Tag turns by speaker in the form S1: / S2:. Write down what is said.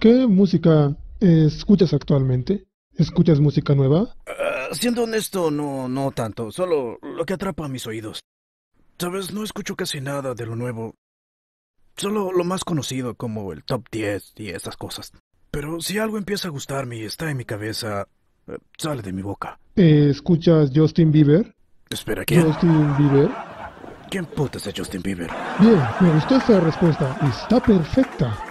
S1: ¿Qué música eh, escuchas actualmente? ¿Escuchas música nueva?
S2: Ah, siendo honesto, no, no tanto, solo lo que atrapa a mis oídos. Sabes, no escucho casi nada de lo nuevo. Solo lo más conocido como el top 10 y esas cosas. Pero si algo empieza a gustarme y está en mi cabeza, eh, sale de mi boca.
S3: Eh, ¿Escuchas Justin Bieber? Espera, ¿quién? Justin Bieber.
S4: ¿Quién putas
S5: es Justin Bieber?
S6: Bien, me gustó esta respuesta. Está perfecta.